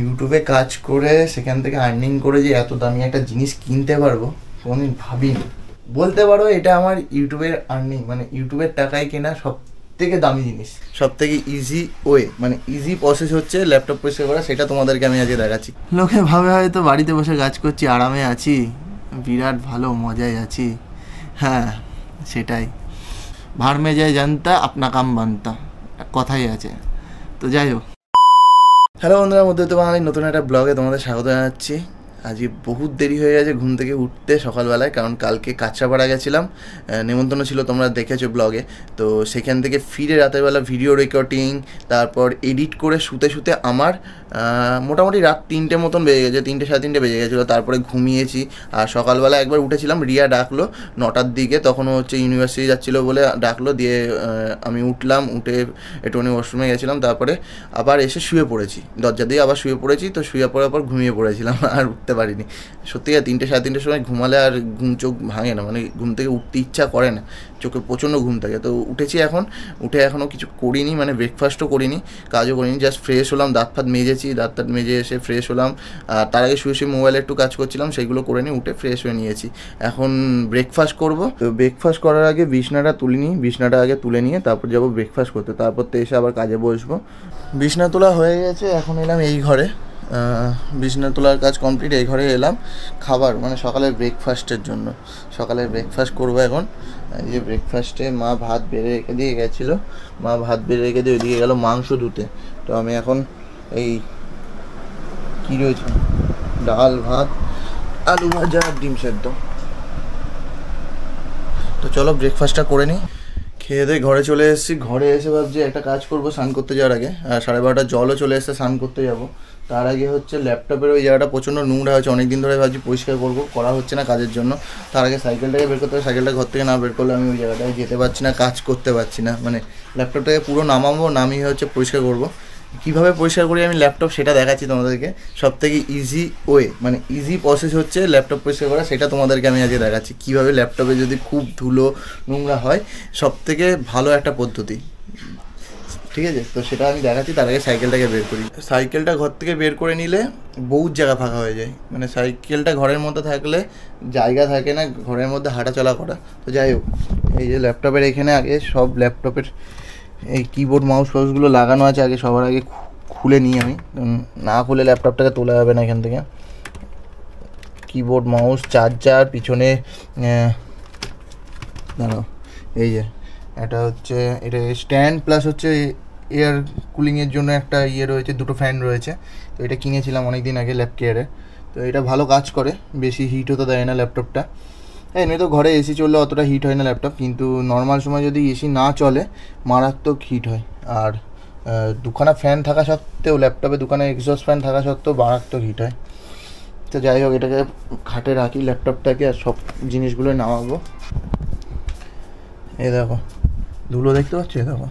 ইউটিউবে কাজ করে সেখান থেকে আর্নিং করে যে এত দামি একটা জিনিস কিনতে পারবো কোনোদিন ভাবি বলতে পারো এটা আমার ইউটিউবের আর্নিং মানে ইউটিউবের টাকায় কেনা সব থেকে দামি জিনিস সব থেকে ইজি ওয়ে মানে ইজি প্রসেস হচ্ছে ল্যাপটপ পরিষ্কার করা সেটা তোমাদেরকে আমি আজকে দেখাচ্ছি লোকে ভাবে হয়তো বাড়িতে বসে কাজ করছি আরামে আছি বিরাট ভালো মজায় আছি হ্যাঁ সেটাই ভাড় মেজায় জানতা আপনা কাম বানতা কথাই আছে তো যাই হোক হ্যালো বন্ধুরা মধ্যবিত্ত এই নতুন একটা ব্লগে তোমাদের স্বাগত জানাচ্ছি আজকে বহুত দেরি হয়ে গেছে ঘুম থেকে উঠতে সকালবেলায় কারণ কালকে কাঁচাপাড়া গেছিলাম নেমন্তন্ন ছিল তোমরা দেখেছো ব্লগে তো সেখান থেকে ফিরে রাতেরবেলা ভিডিও রেকর্ডিং তারপর এডিট করে শুতে শুতে আমার মোটামুটি রাত তিনটে মতন বেজে গেছে তিনটে সাড়ে তিনটে বেজে গেছিলো তারপরে ঘুমিয়েছি আর সকালবেলা একবার উঠেছিলাম রিয়া ডাকলো নটার দিকে তখনও হচ্ছে ইউনিভার্সিটি যাচ্ছিলো বলে ডাকলো দিয়ে আমি উঠলাম উঠে একটুখানি ওয়াশরুমে গেছিলাম তারপরে আবার এসে শুয়ে পড়েছি দরজা দিয়ে আবার শুয়ে পড়েছি তো শুয়ে পড়ার পর ঘুমিয়ে পড়েছিলাম আর থাকতে পারিনি সত্যি আর তিনটে সাড়ে তিনটের সময় ঘুমালে আর ঘুম চোখ ভাঙে না মানে ঘুম থেকে উঠতে ইচ্ছা করে না চোখে প্রচণ্ড ঘুম থাকে তো উঠেছি এখন উঠে এখনও কিছু করিনি মানে ব্রেকফাস্টও করিনি কাজও করিনি জাস্ট ফ্রেশ হলাম দাঁত ফাত মেজেছি দাঁত ফাত মেজে এসে ফ্রেশ হলাম আর তার আগে শুয়ে শুয়ে মোবাইলে একটু কাজ করছিলাম সেগুলো করে নিই উঠে ফ্রেশ হয়ে নিয়েছি এখন ব্রেকফাস্ট করব তো ব্রেকফাস্ট করার আগে বিছনাটা তুলে নিই বিছনাটা আগে তুলে নিয়ে তারপর যাবো ব্রেকফাস্ট করতে তারপর তো এসে আবার কাজে বসবো বিছনা তোলা হয়ে গেছে এখন এলাম এই ঘরে বিছনা তোলার কাজ কমপ্লিট এই ঘরে এলাম খাবার মানে সকালের ব্রেকফাস্টের জন্য সকালে ব্রেকফাস্ট করবো এখন এই যে ব্রেকফাস্টে মা ভাত বেড়ে রেখে দিয়ে গেছিলো মা ভাত বেড়ে রেখে দিয়ে ওইদিকে গেলো মাংস ধুতে তো আমি এখন এই কী রয়েছে ডাল ভাত আলু ভাজা আর ডিম সেদ্ধ তো চলো ব্রেকফাস্টটা করে নিই খেয়ে দিয়ে ঘরে চলে এসেছি ঘরে এসে ভাবছি একটা কাজ করবো স্নান করতে যাওয়ার আগে আর সাড়ে বারোটা জলও চলে এসে স্নান করতে যাবো তার আগে হচ্ছে ল্যাপটপের ওই জায়গাটা প্রচণ্ড নোংরা হয়েছে অনেক দিন ধরে ভাবছি পরিষ্কার করবো করা হচ্ছে না কাজের জন্য তার আগে সাইকেলটাকে বের করতে হবে সাইকেলটা ঘর থেকে না বের করলে আমি ওই জায়গাটায় যেতে পারছি না কাজ করতে পারছি না মানে ল্যাপটপটাকে পুরো নামাবো নামিয়ে হচ্ছে পরিষ্কার করবো কীভাবে পরিষ্কার করি আমি ল্যাপটপ সেটা দেখাচ্ছি তোমাদেরকে সব থেকে ইজি ওয়ে মানে ইজি প্রসেস হচ্ছে ল্যাপটপ পরিষ্কার করা সেটা তোমাদেরকে আমি আজকে দেখাচ্ছি কীভাবে ল্যাপটপে যদি খুব ধুলো নোংরা হয় সব থেকে ভালো একটা পদ্ধতি ঠিক আছে তো সেটা আমি দেখাচ্ছি তার আগে সাইকেলটাকে বের করি সাইকেলটা ঘর থেকে বের করে নিলে বহুত জায়গা ফাঁকা হয়ে যায় মানে সাইকেলটা ঘরের মধ্যে থাকলে জায়গা থাকে না ঘরের মধ্যে হাঁটাচলা করা তো যাই হোক এই যে ল্যাপটপের এখানে আগে সব ল্যাপটপের এই কিবোর্ড মাউস ফাউসগুলো লাগানো আছে আগে সবার আগে খুলে নিই আমি না খুলে ল্যাপটপটাকে তোলা যাবে না এখান থেকে কিবোর্ড মাউস চার্জার পিছনে দাঁড়াও এই যে এটা হচ্ছে এটা স্ট্যান্ড প্লাস হচ্ছে এয়ার কুলিংয়ের জন্য একটা ইয়ে রয়েছে দুটো ফ্যান রয়েছে তো এটা কিনেছিলাম অনেক দিন আগে ল্যাপ কেয়ারে তো এটা ভালো কাজ করে বেশি হিটও তো দেয় না ল্যাপটপটা হ্যাঁ এমনি তো ঘরে এসি চললে অতটা হিট হয় না ল্যাপটপ কিন্তু নর্মাল সময় যদি এসি না চলে মারাত্মক হিট হয় আর দুখানা ফ্যান থাকা সত্ত্বেও ল্যাপটপে দুখানা এক্সস্ট ফ্যান থাকা সত্ত্বেও মারাত্মক হিট হয় তো যাই হোক এটাকে খাটে রাখি ল্যাপটপটাকে আর সব জিনিসগুলো নামাবো এ দেখো ধুলো দেখতে পাচ্ছ এ দেখো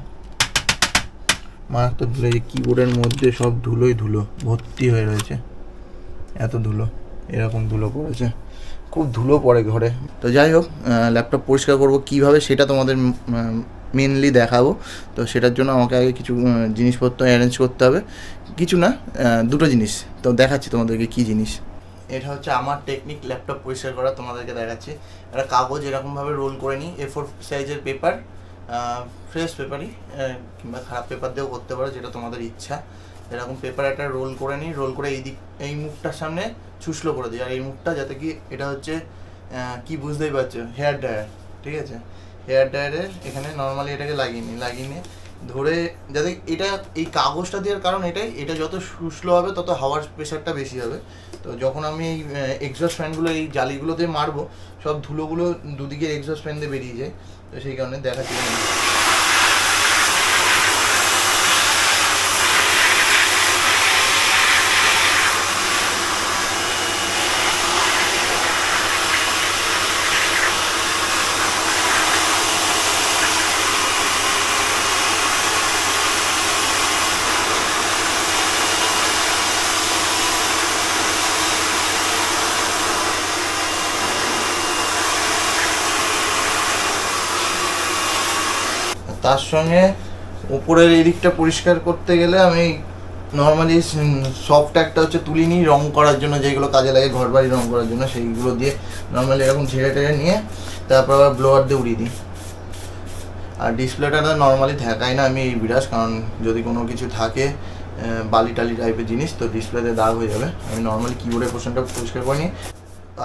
মারাত্মক ধুলো যে কিবোর্ডের মধ্যে সব ধুলোই ধুলো ভর্তি হয়ে রয়েছে এত ধুলো এরকম ধুলো পড়েছে খুব ধুলো পড়ে ঘরে তো যাই হোক ল্যাপটপ পরিষ্কার করব কিভাবে সেটা তোমাদের মেনলি দেখাবো তো সেটার জন্য আমাকে আগে কিছু জিনিসপত্র অ্যারেঞ্জ করতে হবে কিছু না দুটো জিনিস তো দেখাচ্ছি তোমাদেরকে কি জিনিস এটা হচ্ছে আমার টেকনিক ল্যাপটপ পরিষ্কার করা তোমাদেরকে দেখাচ্ছি একটা কাগজ এরকমভাবে রোল করে নিই এ ফোর সাইজের পেপার ফ্রেশ পেপারই কিংবা খারাপ পেপার দিয়েও করতে পারো যেটা তোমাদের ইচ্ছা এরকম পেপার একটা রোল করে নিই রোল করে এই দিক এই মুখটার সামনে ছুসলো করে দিই আর এই মুখটা যাতে কি এটা হচ্ছে কি বুঝতেই পারছো হেয়ার ড্রায়ার ঠিক আছে হেয়ার ড্রায়ারে এখানে নর্মালি এটাকে লাগিয়ে নিই লাগিয়ে নিয়ে ধরে যাতে এটা এই কাগজটা দেওয়ার কারণ এটাই এটা যত শুষ্লো হবে তত হাওয়ার প্রেশারটা বেশি হবে তো যখন আমি এই এক্সস্ট ফ্যানগুলো এই জালিগুলোতে মারবো সব ধুলোগুলো দুদিকে এক্সস্ট ফ্যান দিয়ে বেরিয়ে যায় তো সেই কারণে দেখাচ্ছি তার সঙ্গে উপরের এদিকটা পরিষ্কার করতে গেলে আমি নর্মালি সফট একটা হচ্ছে তুলি নিই রং করার জন্য যেগুলো কাজে লাগে ঘর বাড়ি রং করার জন্য সেইগুলো দিয়ে নর্মালি এরকম ঝেড়ে টেড়ে নিয়ে তারপর আবার ব্লোয়ার দিয়ে উড়িয়ে দিই আর ডিসপ্লেটা তো নর্মালি থাকাই না আমি এই বিরাজ কারণ যদি কোনো কিছু থাকে বালি টালি টাইপের জিনিস তো ডিসপ্লেতে দাগ হয়ে যাবে আমি নর্মালি কিবোর্ডের পোর্শনটা পরিষ্কার করে নিই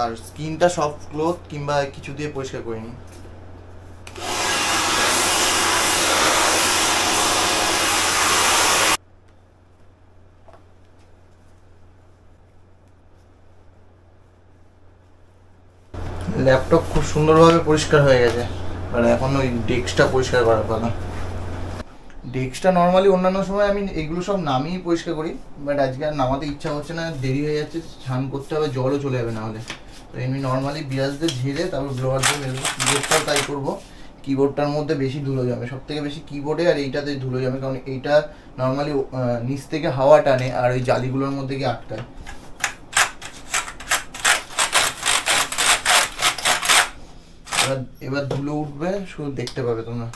আর স্কিনটা সফট ক্লোথ কিংবা কিছু দিয়ে পরিষ্কার করে নিই সুন্দরভাবে পরিষ্কার হয়ে গেছে আর এখন ওই ডেস্কটা পরিষ্কার করার কথা ডেস্কটা নর্মালি অন্যান্য সময় আমি এগুলো সব নামিয়েই পরিষ্কার করি বাট আজকে আর নামাতে ইচ্ছা হচ্ছে না দেরি হয়ে যাচ্ছে স্নান করতে হবে জলও চলে যাবে নাহলে তো এমনি নর্মালি বিরাজদের ঝেড়ে তারপর ব্লোয়ার দিয়ে মেলবো কিবোর্ডটাও তাই করবো কিবোর্ডটার মধ্যে বেশি ধুলো যাবে সব থেকে বেশি কিবোর্ডে আর এইটাতে ধুলো যাবে কারণ এইটা নর্মালি নিচ থেকে হাওয়া টানে আর ওই জালিগুলোর মধ্যে গিয়ে আটকায় এবার এবার ধুলো উঠবে শুধু দেখতে পাবে তোমরা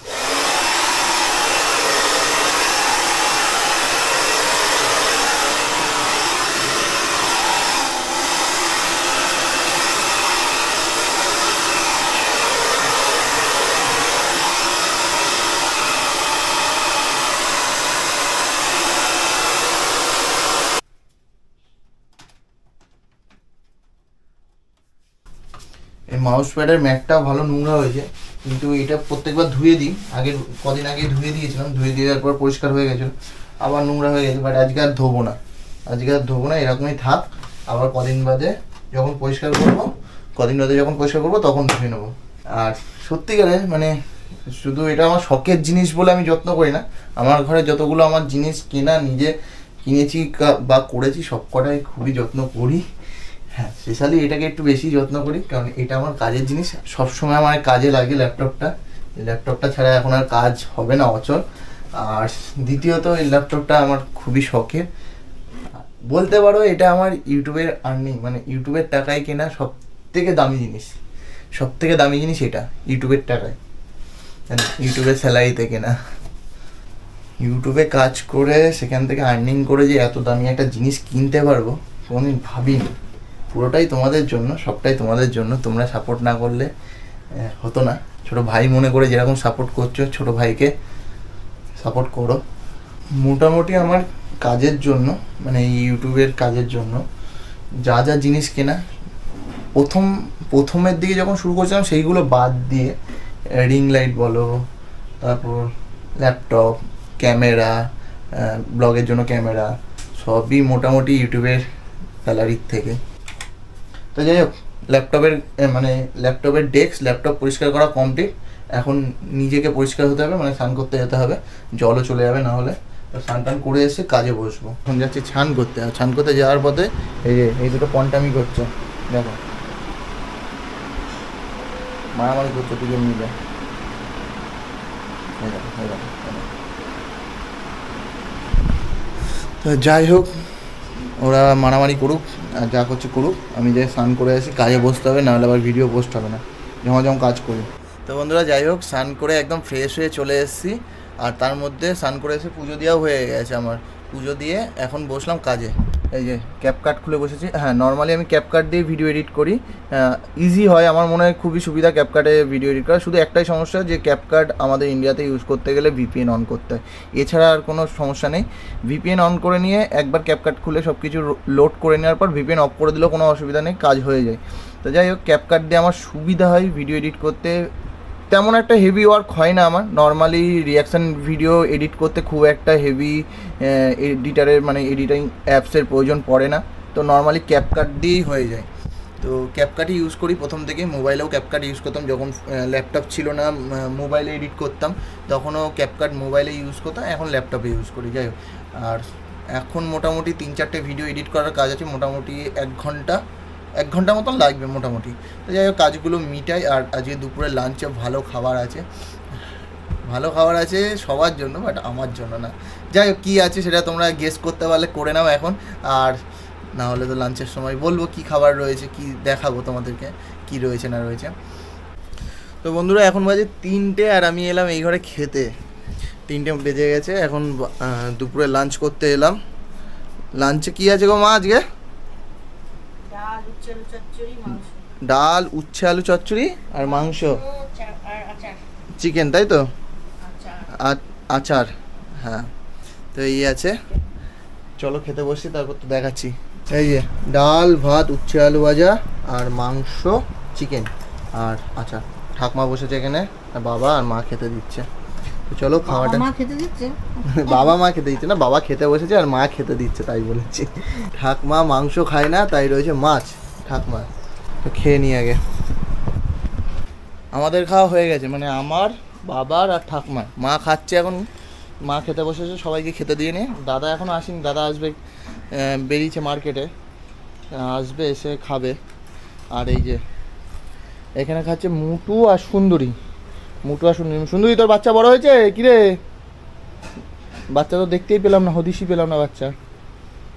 মাউস প্যাডের ম্যাটটাও ভালো নোংরা হয়েছে কিন্তু এটা প্রত্যেকবার ধুয়ে দিই আগে কদিন আগে ধুয়ে দিয়েছিলাম ধুয়ে দেওয়ার পর পরিষ্কার হয়ে গেছিলো আবার নোংরা হয়ে গেছে বাট আজকে আর ধোবো না আজকে আর ধোবো না এরকমই থাক আবার কদিন বাদে যখন পরিষ্কার করবো কদিন বাদে যখন পরিষ্কার করবো তখন ধুয়ে নেবো আর সত্যিকারে মানে শুধু এটা আমার শখের জিনিস বলে আমি যত্ন করি না আমার ঘরে যতগুলো আমার জিনিস কেনা নিজে কিনেছি বা করেছি সব কটাই খুবই যত্ন করি হ্যাঁ স্পেশালি এটাকে একটু বেশি যত্ন করি কারণ এটা আমার কাজের জিনিস সবসময় আমার কাজে লাগে ল্যাপটপটা ল্যাপটপটা ছাড়া এখন আর কাজ হবে না অচল আর দ্বিতীয়ত এই ল্যাপটপটা আমার খুবই শখের বলতে পারো এটা আমার ইউটিউবের আর্নিং মানে ইউটিউবের টাকায় কেনা সব থেকে দামি জিনিস সব থেকে দামি জিনিস এটা ইউটিউবের টাকায় ইউটিউবের স্যালারিতে কেনা ইউটিউবে কাজ করে সেখান থেকে আর্নিং করে যে এত দামি একটা জিনিস কিনতে পারবো কোনোদিন ভাবিনি পুরোটাই তোমাদের জন্য সবটাই তোমাদের জন্য তোমরা সাপোর্ট না করলে হতো না ছোট ভাই মনে করে যেরকম সাপোর্ট করছো ছোট ভাইকে সাপোর্ট করো মোটামুটি আমার কাজের জন্য মানে ইউটিউবের কাজের জন্য যা যা জিনিস কেনা প্রথম প্রথমের দিকে যখন শুরু করছিলাম সেইগুলো বাদ দিয়ে রিং লাইট বলো তারপর ল্যাপটপ ক্যামেরা ব্লগের জন্য ক্যামেরা সবই মোটামুটি ইউটিউবের গ্যালারির থেকে তো যাই হোক ল্যাপটপের মানে ল্যাপটপের ডেস্ক ল্যাপটপ পরিষ্কার করা কমপ্লিট এখন নিজেকে পরিষ্কার হতে হবে মানে স্নান করতে যেতে হবে জলও চলে যাবে না হলে তো স্নান টান করে এসে কাজে বসবো এখন যাচ্ছি ছান করতে আর ছান করতে যাওয়ার পথে এই যে এই দুটো পন্টামি করছে দেখো মারামারি করছো দুজন মিলে যাই হোক ওরা মারামারি করুক যা করছে করুক আমি যাই স্নান করে আসি কাজে বসতে হবে নাহলে আবার ভিডিও পোস্ট হবে না জমা জমা কাজ করি তো বন্ধুরা যাই হোক স্নান করে একদম ফ্রেশ হয়ে চলে এসেছি আর তার মধ্যে স্নান করে এসে পুজো দেওয়াও হয়ে গেছে আমার পুজো দিয়ে এখন বসলাম কাজে এই যে ক্যাপকাট খুলে বসেছি হ্যাঁ নর্মালি আমি ক্যাপকাট দিয়ে ভিডিও এডিট করি ইজি হয় আমার মনে হয় খুবই সুবিধা ক্যাপকাটে ভিডিও এডিট করা শুধু একটাই সমস্যা যে ক্যাপকাট আমাদের ইন্ডিয়াতে ইউজ করতে গেলে ভিপিএন অন করতে হয় এছাড়া আর কোনো সমস্যা নেই ভিপিএন অন করে নিয়ে একবার ক্যাপকাট খুলে সব কিছু লোড করে নেওয়ার পর ভিপিএন অফ করে দিলেও কোনো অসুবিধা নেই কাজ হয়ে যায় তো যাই হোক ক্যাপকাট দিয়ে আমার সুবিধা হয় ভিডিও এডিট করতে তেমন একটা হেভি ওয়ার্ক হয় না আমার নর্মালি রিয়াকশান ভিডিও এডিট করতে খুব একটা হেভি এডিটারের মানে এডিটিং অ্যাপসের প্রয়োজন পড়ে না তো নর্মালি ক্যাপকাট দিয়েই হয়ে যায় তো ক্যাপকাটই ইউজ করি প্রথম থেকে মোবাইলেও ক্যাপকাট ইউজ করতাম যখন ল্যাপটপ ছিল না মোবাইলে এডিট করতাম তখনও ক্যাপকাট মোবাইলে ইউজ করতাম এখন ল্যাপটপে ইউজ করি যাই হোক আর এখন মোটামুটি তিন চারটে ভিডিও এডিট করার কাজ আছে মোটামুটি এক ঘন্টা এক ঘন্টা মতন লাগবে মোটামুটি তো যাই হোক কাজগুলো মিটাই আর আজকে দুপুরে লাঞ্চে ভালো খাবার আছে ভালো খাবার আছে সবার জন্য বাট আমার জন্য না যাই হোক কী আছে সেটা তোমরা গেস করতে পারলে করে নাও এখন আর না হলে তো লাঞ্চের সময় বলবো কি খাবার রয়েছে কি দেখাবো তোমাদেরকে কি রয়েছে না রয়েছে তো বন্ধুরা এখন বাজে তিনটে আর আমি এলাম এই ঘরে খেতে তিনটে বেজে গেছে এখন দুপুরে লাঞ্চ করতে এলাম লাঞ্চে কি আছে গো মা আজকে ডাল উচ্ছে আলু চচ্চড়ি আর মাংস চিকেন তাই তো আচার হ্যাঁ তো এই আছে চলো খেতে বসি তারপর তো দেখাচ্ছি এই যে ডাল ভাত উচ্ছে আলু ভাজা আর মাংস চিকেন আর আচার ঠাকমা বসেছে এখানে আর বাবা আর মা খেতে দিচ্ছে তো চলো খাওয়াটা খেতে দিচ্ছে বাবা মা খেতে দিচ্ছে না বাবা খেতে বসেছে আর মা খেতে দিচ্ছে তাই বলেছি ঠাকমা মাংস খায় না তাই রয়েছে মাছ ঠাকমা তো খেয়ে নিই আগে আমাদের খাওয়া হয়ে গেছে মানে আমার বাবার আর ঠাকমার মা খাচ্ছে এখন মা খেতে বসেছে সবাইকে খেতে দিয়ে নে দাদা এখনও আসেনি দাদা আসবে বেরিয়েছে মার্কেটে আসবে এসে খাবে আর এই যে এখানে খাচ্ছে মুটু আর সুন্দরী মুটু আর সুন্দরী সুন্দরী তোর বাচ্চা বড় হয়েছে কিরে বাচ্চা তো দেখতেই পেলাম না হদিসই পেলাম না বাচ্চা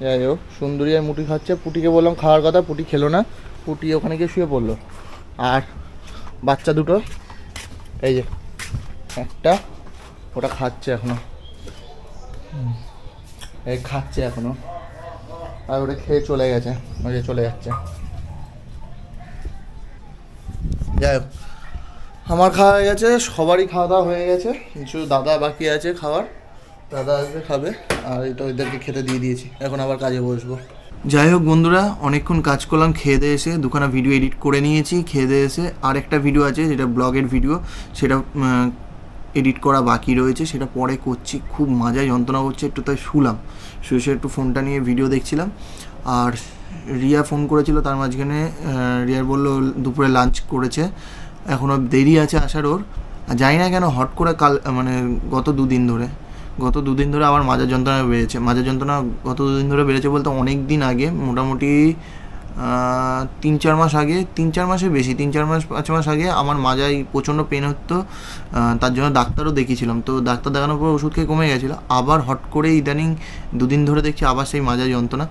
যাই হোক সুন্দরী আর মুটি খাচ্ছে পুটিকে বললাম খাওয়ার কথা পুটি খেলো না পুটি ওখানে গিয়ে শুয়ে পড়লো আর বাচ্চা দুটো এই যে একটা ওটা খাচ্ছে এখনো এই খাচ্ছে এখনো আর ওটা খেয়ে চলে গেছে ওই যে চলে যাচ্ছে যাই হোক আমার খাওয়া হয়ে গেছে সবারই খাওয়া দাওয়া হয়ে গেছে কিছু দাদা বাকি আছে খাওয়ার দাদা আসবে খাবে আর এটা ওদেরকে খেতে দিয়ে দিয়েছি এখন আবার কাজে বসবো যাই হোক বন্ধুরা অনেকক্ষণ কাজ করলাম খেয়ে দিয়ে এসে দুখানা ভিডিও এডিট করে নিয়েছি খেয়ে দিয়ে এসে আর একটা ভিডিও আছে যেটা ব্লগের ভিডিও সেটা এডিট করা বাকি রয়েছে সেটা পরে করছি খুব মজায় যন্ত্রণা করছে একটু তাই শুলাম শুয়ে শুয়ে একটু ফোনটা নিয়ে ভিডিও দেখছিলাম আর রিয়া ফোন করেছিল তার মাঝখানে রিয়ার বললো দুপুরে লাঞ্চ করেছে এখনও দেরি আছে আসার ওর জানি না কেন হট করে কাল মানে গত দুদিন ধরে গত দুদিন ধরে আবার মাজার যন্ত্রণা বেড়েছে মাজার যন্ত্রণা গত দুদিন ধরে বেড়েছে বলতে অনেক দিন আগে মোটামুটি তিন চার মাস আগে তিন চার মাসে বেশি তিন চার মাস পাঁচ মাস আগে আমার মাজায় প্রচণ্ড পেন হতো তার জন্য ডাক্তারও দেখিয়েছিলাম তো ডাক্তার দেখানোর পর ওষুধ খেয়ে কমে গেছিলো আবার হট করে ইদানিং দুদিন ধরে দেখছি আবার সেই মাজা যন্ত্রণা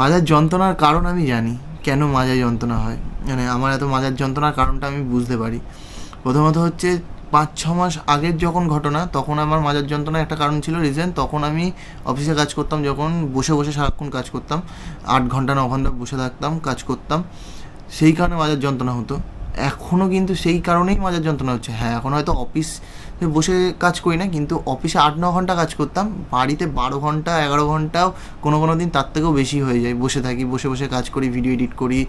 মাজার যন্ত্রণার কারণ আমি জানি কেন মাজার যন্ত্রণা হয় মানে আমার এত মাজার যন্ত্রণার কারণটা আমি বুঝতে পারি প্রথমত হচ্ছে পাঁচ ছ মাস আগের যখন ঘটনা তখন আমার মাজার যন্ত্রণা একটা কারণ ছিল রিজেন তখন আমি অফিসে কাজ করতাম যখন বসে বসে সারাক্ষণ কাজ করতাম আট ঘন্টা ন ঘন্টা বসে থাকতাম কাজ করতাম সেই কারণে মাজার যন্ত্রণা হতো এখনও কিন্তু সেই কারণেই মাজার যন্ত্রণা হচ্ছে হ্যাঁ এখন হয়তো অফিস বসে কাজ করি না কিন্তু অফিসে আট ন ঘন্টা কাজ করতাম বাড়িতে বারো ঘন্টা এগারো ঘন্টাও কোনো কোনো দিন তার থেকেও বেশি হয়ে যায় বসে থাকি বসে বসে কাজ করি ভিডিও এডিট করি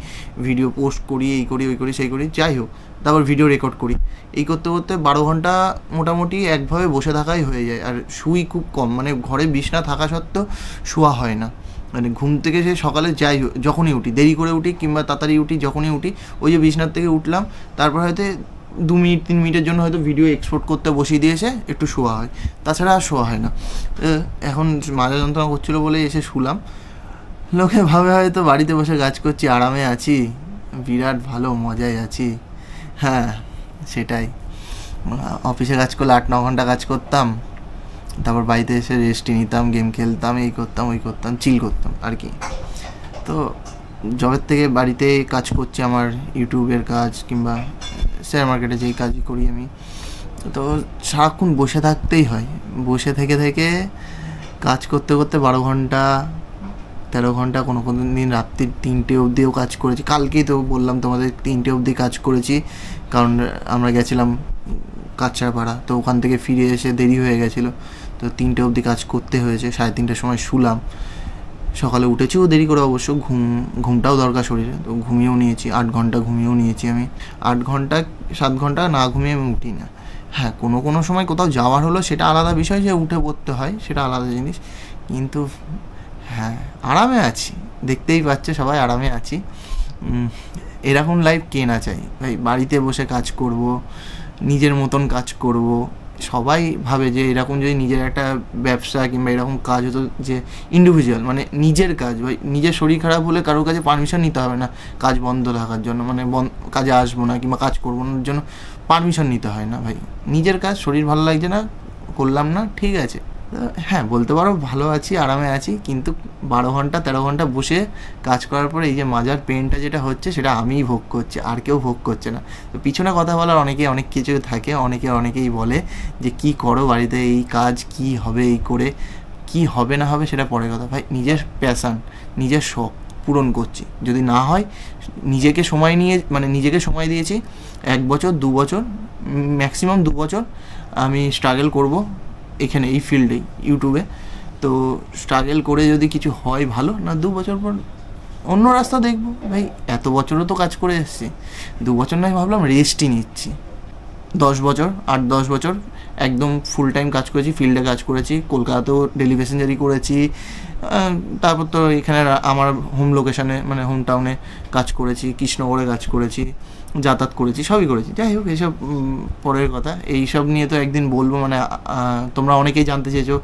ভিডিও পোস্ট করি এই করি ওই করি সেই করি যাই হোক তারপর ভিডিও রেকর্ড করি এই করতে করতে বারো ঘন্টা মোটামুটি একভাবে বসে থাকাই হয়ে যায় আর শুই খুব কম মানে ঘরে বিছনা থাকা সত্ত্বেও শোয়া হয় না মানে ঘুম থেকে সে সকালে যাই যখনই উঠি দেরি করে উঠি কিংবা তাড়াতাড়ি উঠি যখনই উঠি ওই যে বিছনার থেকে উঠলাম তারপর হয়তো দু মিনিট তিন মিনিটের জন্য হয়তো ভিডিও এক্সপোর্ট করতে বসিয়ে দিয়েছে একটু শোয়া হয় তাছাড়া আর শোয়া হয় না এখন মাজা যন্ত্রণা করছিলো বলে এসে শুলাম লোকে ভাবে হয়তো বাড়িতে বসে কাজ করছি আরামে আছি বিরাট ভালো মজায় আছি হ্যাঁ সেটাই অফিসে কাজ করলে আট ন ঘন্টা কাজ করতাম তারপর বাড়িতে এসে রেস্ট নিতাম গেম খেলতাম এই করতাম ওই করতাম চিল করতাম আর কি তো জবের থেকে বাড়িতে কাজ করছি আমার ইউটিউবের কাজ কিংবা শেয়ার মার্কেটে যেই কাজই করি আমি তো সারাক্ষণ বসে থাকতেই হয় বসে থেকে থেকে কাজ করতে করতে বারো ঘন্টা তেরো ঘন্টা কোনো কোনো দিন রাত্রির তিনটে অবধিও কাজ করেছি কালকেই তো বললাম তোমাদের তিনটে অবধি কাজ করেছি কারণ আমরা গেছিলাম কাছাড়পাড়া তো ওখান থেকে ফিরে এসে দেরি হয়ে গেছিলো তো তিনটে অবধি কাজ করতে হয়েছে সাড়ে তিনটের সময় শুলাম সকালে উঠেছিও দেরি করে অবশ্য ঘুম ঘুমটাও দরকার শরীরে তো ঘুমিয়েও নিয়েছি আট ঘন্টা ঘুমিয়েও নিয়েছি আমি আট ঘন্টা সাত ঘন্টা না ঘুমিয়ে আমি উঠি না হ্যাঁ কোনো কোনো সময় কোথাও যাওয়ার হলো সেটা আলাদা বিষয় যে উঠে পড়তে হয় সেটা আলাদা জিনিস কিন্তু হ্যাঁ আরামে আছি দেখতেই পাচ্ছ সবাই আরামে আছি এরকম লাইফ কে না চাই ভাই বাড়িতে বসে কাজ করব নিজের মতন কাজ করব সবাই ভাবে যে এরকম যদি নিজের একটা ব্যবসা কিংবা এরকম কাজ হতো যে ইন্ডিভিজুয়াল মানে নিজের কাজ ভাই নিজের শরীর খারাপ হলে কারোর কাছে পারমিশন নিতে হবে না কাজ বন্ধ থাকার জন্য মানে কাজে আসবো না কিংবা কাজ করবো না জন্য পারমিশন নিতে হয় না ভাই নিজের কাজ শরীর ভালো লাগছে না করলাম না ঠিক আছে হ্যাঁ বলতে পারো ভালো আছি আরামে আছি কিন্তু বারো ঘন্টা তেরো ঘন্টা বসে কাজ করার পরে এই যে মাজার পেনটা যেটা হচ্ছে সেটা আমিই ভোগ করছি আর কেউ ভোগ করছে না তো পিছনে কথা বলার অনেকে অনেক কিছু থাকে অনেকে অনেকেই বলে যে কি করো বাড়িতে এই কাজ কি হবে এই করে কি হবে না হবে সেটা পরের কথা ভাই নিজের প্যাশান নিজের শখ পূরণ করছি যদি না হয় নিজেকে সময় নিয়ে মানে নিজেকে সময় দিয়েছি এক বছর দু বছর ম্যাক্সিমাম দু বছর আমি স্ট্রাগল করব এখানে এই ফিল্ডে ইউটিউবে তো স্ট্রাগল করে যদি কিছু হয় ভালো না দু বছর পর অন্য রাস্তা দেখবো ভাই এত বছরও তো কাজ করে এসেছি দু বছর নয় ভাবলাম রেস্টই নিচ্ছি দশ বছর আট দশ বছর একদম ফুল টাইম কাজ করেছি ফিল্ডে কাজ করেছি কলকাতাতেও ডেলি প্যাসেঞ্জারি করেছি তারপর তো এখানে আমার হোম লোকেশানে মানে হোম টাউনে কাজ করেছি কৃষ্ণগড়ে কাজ করেছি যাতায়াত করেছি সবই করেছি যাই হোক এইসব পরের কথা এইসব নিয়ে তো একদিন বলবো মানে তোমরা অনেকেই জানতে চেয়েছো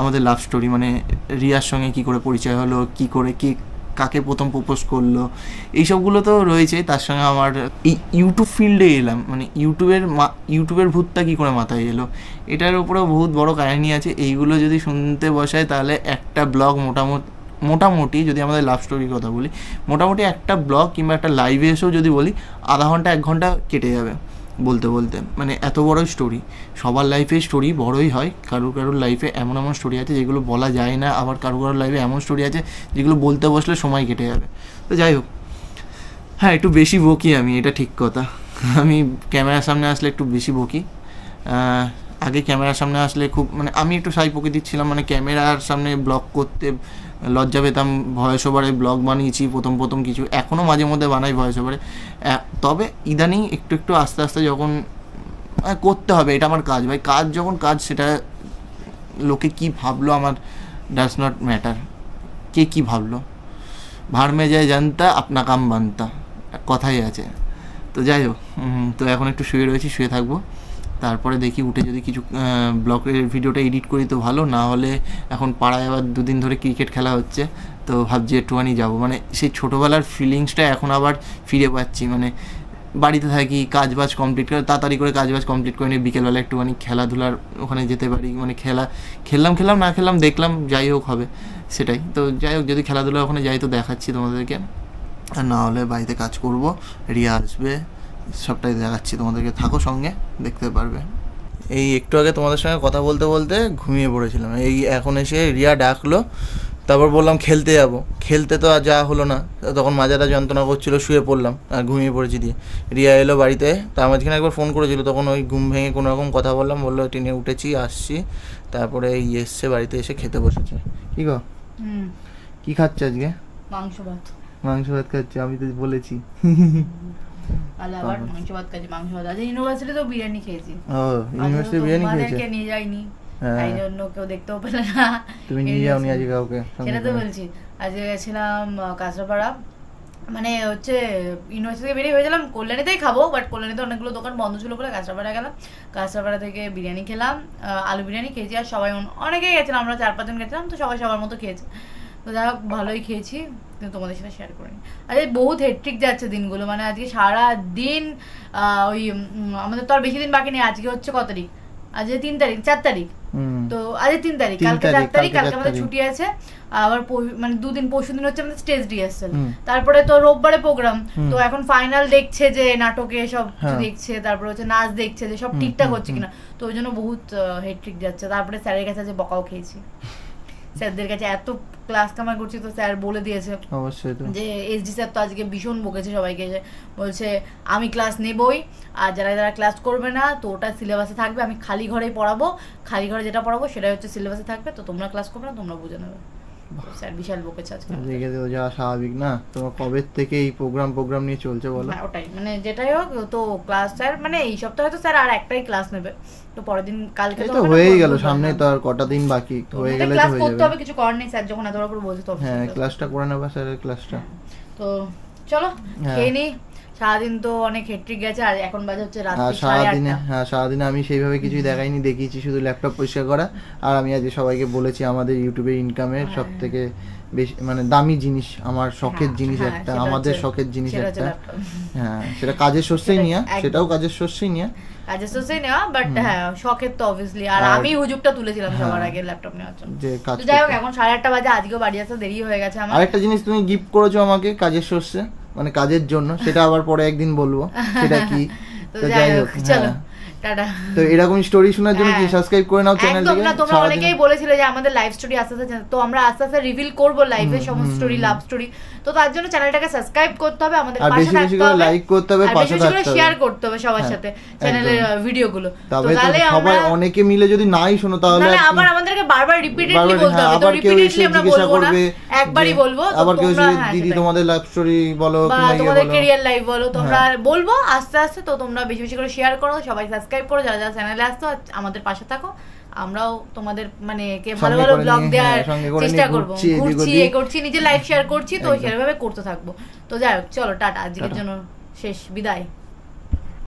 আমাদের লাভ স্টোরি মানে রিয়ার সঙ্গে কি করে পরিচয় হলো কি করে কি কাকে প্রথম প্রপোজ করলো এইসবগুলো তো রয়েছে তার সঙ্গে আমার এই ইউটিউব ফিল্ডে এলাম মানে ইউটিউবের মা ইউটিউবের ভূতটা কী করে মাথায় এলো এটার উপরেও বহুত বড় কাহিনী আছে এইগুলো যদি শুনতে বসায় তাহলে একটা ব্লগ মোটামুটি মোটামুটি যদি আমাদের লাভ স্টোরির কথা বলি মোটামুটি একটা ব্লগ কিংবা একটা লাইভে এসেও যদি বলি আধা ঘন্টা এক ঘন্টা কেটে যাবে বলতে বলতে মানে এত বড় স্টোরি সবার লাইফে স্টোরি বড়ই হয় কারুর কারোর লাইফে এমন এমন স্টোরি আছে যেগুলো বলা যায় না আবার কারো কারোর লাইফে এমন স্টোরি আছে যেগুলো বলতে বসলে সময় কেটে যাবে তো যাই হোক হ্যাঁ একটু বেশি বকি আমি এটা ঠিক কথা আমি ক্যামেরার সামনে আসলে একটু বেশি বকি আগে ক্যামেরার সামনে আসলে খুব মানে আমি একটু সাই পকে দিচ্ছিলাম মানে ক্যামেরার সামনে ব্লগ করতে লজ্জা পেতাম ভয়েস ওভারে ব্লগ বানিয়েছি প্রথম প্রথম কিছু এখনও মাঝে মধ্যে বানাই ভয়েস ওভারে তবে ইদানিং একটু একটু আস্তে আস্তে যখন মানে করতে হবে এটা আমার কাজ ভাই কাজ যখন কাজ সেটা লোকে কি ভাবলো আমার ডাজ নট ম্যাটার কে কি ভাবলো ভারমে যায় জানতা আপনা কাম বানতা কথাই আছে তো যাই হোক তো এখন একটু শুয়ে রয়েছি শুয়ে থাকবো তারপরে দেখি উঠে যদি কিছু ব্লকের ভিডিওটা এডিট করি তো ভালো না হলে এখন পাড়ায় আবার দুদিন ধরে ক্রিকেট খেলা হচ্ছে তো ভাবছি একটুখানি যাবো মানে সেই ছোটোবেলার ফিলিংসটা এখন আবার ফিরে পাচ্ছি মানে বাড়িতে থাকি কাজ বাজ কমপ্লিট করে তাড়াতাড়ি করে কাজ বাজ কমপ্লিট করে নিয়ে বিকেলবেলা একটুখানি খেলাধুলার ওখানে যেতে পারি মানে খেলা খেললাম খেললাম না খেললাম দেখলাম যাই হোক হবে সেটাই তো যাই হোক যদি খেলাধুলা ওখানে যাই তো দেখাচ্ছি তোমাদেরকে আর না হলে বাড়িতে কাজ করব রিয়া আসবে সবটাই দেখাচ্ছি তোমাদেরকে থাকো সঙ্গে দেখতে পারবে এই একটু আগে তোমাদের সঙ্গে কথা বলতে বলতে ঘুমিয়ে পড়েছিলাম এই এখন এসে রিয়া ডাকলো তারপর বললাম খেলতে যাব খেলতে তো আর যা হলো না তখন মাজাটা যন্ত্রণা করছিল শুয়ে পড়লাম আর ঘুমিয়ে পড়েছি দিয়ে রিয়া এলো বাড়িতে তার মাঝখানে একবার ফোন করেছিল তখন ওই ঘুম ভেঙে কোনো রকম কথা বললাম বললো ট্রেনে উঠেছি আসছি তারপরে এই এসছে বাড়িতে এসে খেতে বসেছে কি গো কি খাচ্ছে আজকে মাংস ভাত মাংস ভাত খাচ্ছে আমি তো বলেছি আচ্ছা, হ্যাঁ। কাঁচরাপাড়া মানে হচ্ছে ইউনিভার্সিটি থেকে বেরিয়ে হয়েছিলাম কল্যাণীতেই খাবো বাট কল্যাণীতে অনেকগুলো দোকান বন্ধ ছিল বলে কাঁচরাপাড়া গেলাম কাঁচরাপাড়া থেকে বিরিয়ানি খেলাম আলু বিরিয়ানি খেয়েছি আর সবাই অনেকেই গেছিলাম আমরা চার পাঁচজন গেছিলাম তো সবাই সবার মতো খেয়েছে তো যারা ভালোই খেয়েছি তোমাদের সাথে শেয়ার করে নিই আরে বহুত হেট্রিক যাচ্ছে দিনগুলো মানে আজকে সারা দিন ওই আমাদের তো আর বেশি দিন বাকি নেই আজকে হচ্ছে কত তারিখ আজকে তিন তারিখ চার তারিখ তো আজকে তিন তারিখ কালকে চার তারিখ কালকে আমাদের ছুটি আছে আবার মানে দুদিন পরশু দিন হচ্ছে আমাদের স্টেজ রিহার্সাল তারপরে তো রোববারে প্রোগ্রাম তো এখন ফাইনাল দেখছে যে নাটকে সব হ্যাঁ। দেখছে তারপরে হচ্ছে নাচ দেখছে যে সব ঠিকঠাক হচ্ছে কিনা তো ওই জন্য বহুত হেট্রিক যাচ্ছে তারপরে স্যারের কাছে যে বকাও খেয়েছি স্যারদের কাছে এত ক্লাস কামাই করছি তো স্যার বলে দিয়েছে অবশ্যই যে এসডি স্যার তো আজকে ভীষণ বকেছে সবাইকে এসে বলছে আমি ক্লাস নেবই আর যারা যারা ক্লাস করবে না তো ওটা সিলেবাসে থাকবে আমি খালি ঘরেই পড়াবো খালি ঘরে যেটা পড়াবো সেটাই হচ্ছে সিলেবাসে থাকবে তো তোমরা ক্লাস করবে না তোমরা বুঝে নেবে স্যার বিশাল বকেছে আজকে রেগে দেবো যা স্বাভাবিক না তোমার কবে থেকে এই প্রোগ্রাম প্রোগ্রাম নিয়ে চলছে বলো হ্যাঁ, ওটাই মানে যেটাই হোক তো ক্লাস স্যার মানে এই সপ্তাহে হয়তো স্যার আর একটাই ক্লাস নেবে তো পরের দিন কালকে তো হয়েই গেল সামনে তো আর কটা দিন বাকি হয়ে গেলে ক্লাস করতে হবে কিছু করার নেই স্যার যখন এত বড় বলছে তো হ্যাঁ ক্লাসটা করে নেবা স্যার ক্লাসটা তো চলো হ্যাঁ। খেয়ে নেই সারাদিন তো অনেক হেট্রিক গেছে আর এখন বাজে হচ্ছে রাত হ্যাঁ, সারাদিনে হ্যাঁ সারাদিনে আমি সেইভাবে কিছুই দেখাইনি দেখিয়েছি শুধু ল্যাপটপ পরিষ্কার করা আর আমি আজ সবাইকে বলেছি আমাদের ইউটিউবের ইনকামের হ্যাঁ। সব থেকে বেশি মানে দামি জিনিস আমার হ্যাঁ, শখের জিনিস একটা আমাদের শখের জিনিস একটা হ্যাঁ সেটা কাজের শস্যেই নিয়া সেটাও কাজের শস্যেই নিয়া কাজের শস্যেই নেওয়া বাট হ্যাঁ শখের তো অবভিয়াসলি আর আমি হুজুকটা তুলেছিলাম সবার আগে ল্যাপটপ নেওয়ার জন্য যে কাজ এখন সাড়ে আটটা বাজে আজকেও বাড়ি আসতে দেরি হয়ে গেছে আমার আরেকটা জিনিস তুমি গিফট করেছো আমাকে কাজের শস্যে মানে কাজের জন্য সেটা আবার পরে একদিন বলবো সেটা কি তো যাই হোক চলো হ্যাঁ। তো এরকম স্টোরি শোনার জন্য কি সাবস্ক্রাইব হ্যাঁ। করে নাও তোমরা অনেকেই বলেছিলে যে আমাদের লাইভ স্টোরি আস্তে আস্তে তো আমরা আস্তে আস্তে রিভিল করব লাইভে সমস্ত স্টোরি লাভ স্টোরি তো তার জন্য চ্যানেলটাকে সাবস্ক্রাইব করতে হবে আমাদের পাশে থাকতে হবে বেশি লাইক করতে হবে পাশে থাকতে হবে শেয়ার করতে হবে সবার হ্যাঁ, সাথে চ্যানেলের ভিডিওগুলো তো তাহলে সবাই অনেকে মিলে যদি নাই শোনো তাহলে আবার আমাদেরকে বারবার রিপিটেডলি বলতে হবে তো রিপিটেডলি আমরা বলবো না একবারই বলবো আবার কেউ হ্যাঁ, দিদি তোমাদের লাইফ স্টোরি বলো কিংবা ইয়ে তোমাদের ক্যারিয়ার লাইফ বলো হ্যাঁ। তোমরা বলবো আস্তে আস্তে তো তোমরা বেশি বেশি করে শেয়ার করো সবাই সাবস্ক্রাইব করো যারা যারা চ্যানেলে আসতো আমাদের পাশে থাকো আমরাও তোমাদের মানে কে ভালো ভালো ব্লগ দেওয়ার হ্যাঁ, চেষ্টা করবো ঘুরছি এ করছি নিজের লাইফ শেয়ার করছি তো সেভাবে করতে থাকবো তো যাই হোক চলো টাটা আজকের জন্য শেষ বিদায়